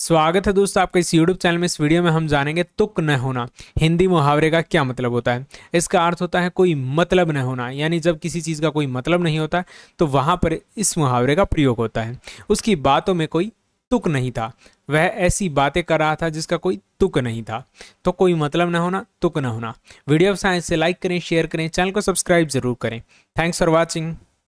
स्वागत है दोस्तों आपका इस YouTube चैनल में इस वीडियो में हम जानेंगे तुक न होना हिंदी मुहावरे का क्या मतलब होता है इसका अर्थ होता है कोई मतलब न होना यानी जब किसी चीज़ का कोई मतलब नहीं होता तो वहाँ पर इस मुहावरे का प्रयोग होता है उसकी बातों में कोई तुक नहीं था वह ऐसी बातें कर रहा था जिसका कोई तुक नहीं था तो कोई मतलब न होना तुक न होना वीडियो साइंस से लाइक करें शेयर करें चैनल को सब्सक्राइब जरूर करें थैंक्स फॉर वॉचिंग